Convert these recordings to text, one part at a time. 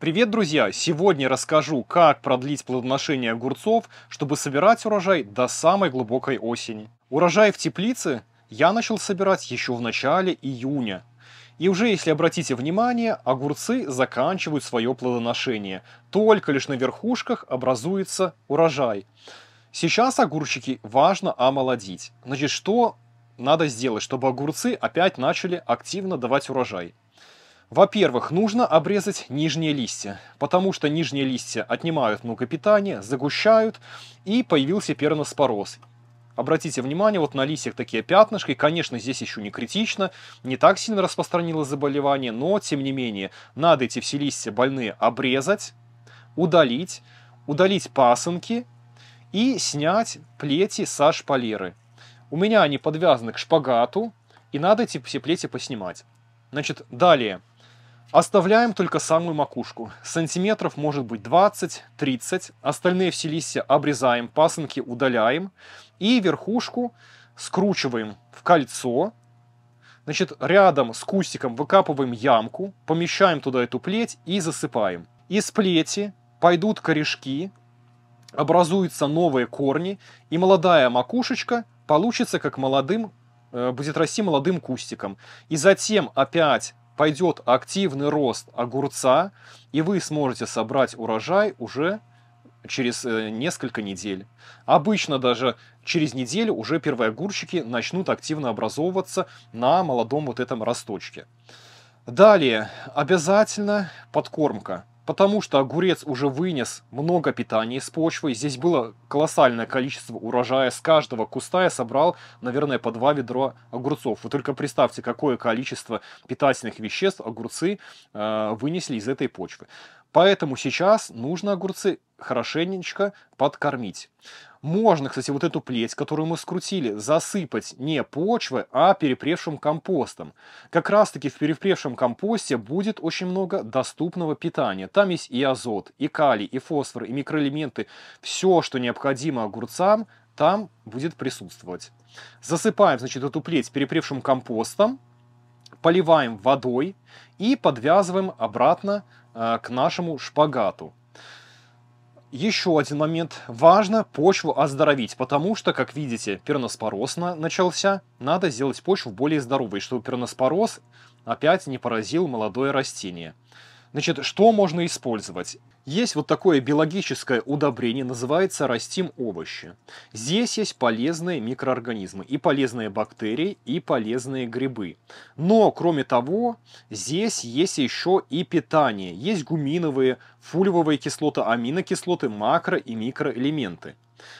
Привет, друзья! Сегодня расскажу, как продлить плодоношение огурцов, чтобы собирать урожай до самой глубокой осени. Урожай в теплице я начал собирать еще в начале июня. И уже если обратите внимание, огурцы заканчивают свое плодоношение. Только лишь на верхушках образуется урожай. Сейчас огурчики важно омолодить. Значит, что надо сделать, чтобы огурцы опять начали активно давать урожай? Во-первых, нужно обрезать нижние листья, потому что нижние листья отнимают много питания, загущают, и появился перноспороз. Обратите внимание, вот на листьях такие пятнышки, конечно, здесь еще не критично, не так сильно распространилось заболевание, но, тем не менее, надо эти все листья больные обрезать, удалить, удалить пасынки и снять плети со шпалеры. У меня они подвязаны к шпагату, и надо эти все плети поснимать. Значит, далее – Оставляем только самую макушку. Сантиметров может быть 20-30. Остальные все листья обрезаем, пасынки удаляем. И верхушку скручиваем в кольцо. Значит, рядом с кустиком выкапываем ямку, помещаем туда эту плеть и засыпаем. Из плети пойдут корешки, образуются новые корни, и молодая макушечка получится как молодым, э, будет расти молодым кустиком. И затем опять пойдет активный рост огурца, и вы сможете собрать урожай уже через э, несколько недель. Обычно даже через неделю уже первые огурчики начнут активно образовываться на молодом вот этом росточке. Далее, обязательно подкормка потому что огурец уже вынес много питания из почвы. Здесь было колоссальное количество урожая. С каждого куста я собрал, наверное, по два ведра огурцов. Вы только представьте, какое количество питательных веществ огурцы э, вынесли из этой почвы. Поэтому сейчас нужно огурцы хорошенечко подкормить. Можно, кстати, вот эту плеть, которую мы скрутили, засыпать не почвой, а перепревшим компостом. Как раз-таки в перепревшем компосте будет очень много доступного питания. Там есть и азот, и калий, и фосфор, и микроэлементы. Все, что необходимо огурцам, там будет присутствовать. Засыпаем, значит, эту плеть перепревшим компостом, поливаем водой и подвязываем обратно Э, к нашему шпагату. Еще один момент. Важно почву оздоровить, потому что, как видите, перноспороз на, начался. Надо сделать почву более здоровой, чтобы перноспороз опять не поразил молодое растение. Значит, что можно использовать? Есть вот такое биологическое удобрение, называется «Растим овощи». Здесь есть полезные микроорганизмы, и полезные бактерии, и полезные грибы. Но, кроме того, здесь есть еще и питание. Есть гуминовые, фульвовые кислоты, аминокислоты, макро- и микроэлементы.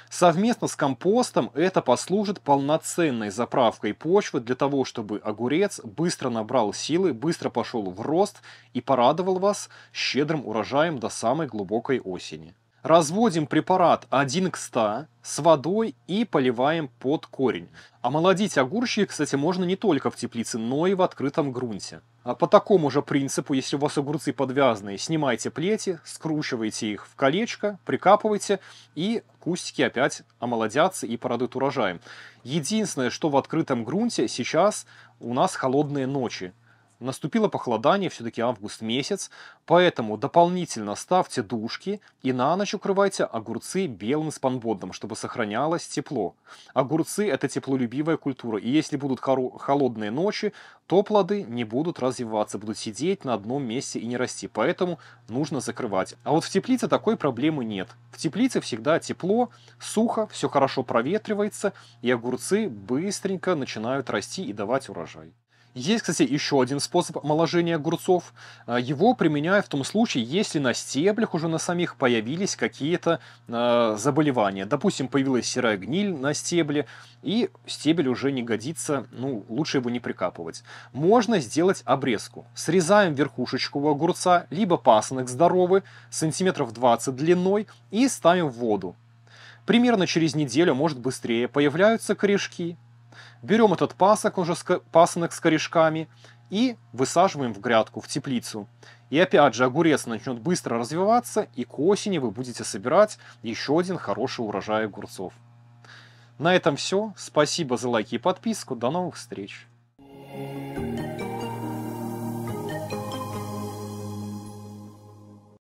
Совместно с компостом это послужит полноценной заправкой почвы для того, чтобы огурец быстро набрал силы, быстро пошел в рост и порадовал вас щедрым урожаем до самой глубокой осени. Разводим препарат 1 к 100 с водой и поливаем под корень. Омолодить огурчики, кстати, можно не только в теплице, но и в открытом грунте. А по такому же принципу, если у вас огурцы подвязанные, снимайте плети, скручивайте их в колечко, прикапывайте, и кустики опять омолодятся и порадуют урожаем. Единственное, что в открытом грунте сейчас у нас холодные ночи. Наступило похолодание, все-таки август месяц, поэтому дополнительно ставьте душки и на ночь укрывайте огурцы белым спанбондом, чтобы сохранялось тепло. Огурцы – это теплолюбивая культура, и если будут холодные ночи, то плоды не будут развиваться, будут сидеть на одном месте и не расти, поэтому нужно закрывать. А вот в теплице такой проблемы нет. В теплице всегда тепло, сухо, все хорошо проветривается, и огурцы быстренько начинают расти и давать урожай. Есть, кстати, еще один способ омоложения огурцов. Э, его применяют в том случае, если на стеблях уже на самих появились какие-то э, заболевания. Допустим, появилась серая гниль на стебле, и стебель уже не годится, ну, лучше его не прикапывать. Можно сделать обрезку. Срезаем верхушечку у огурца, либо пасынок здоровый, сантиметров 20 длиной, и ставим в воду. Примерно через неделю, может быстрее, появляются корешки, Берем этот пасок, уже с, пасынок с корешками, и высаживаем в грядку, в теплицу. И опять же, огурец начнет быстро развиваться, и к осени вы будете собирать еще один хороший урожай огурцов. На этом все. Спасибо за лайки и подписку. До новых встреч.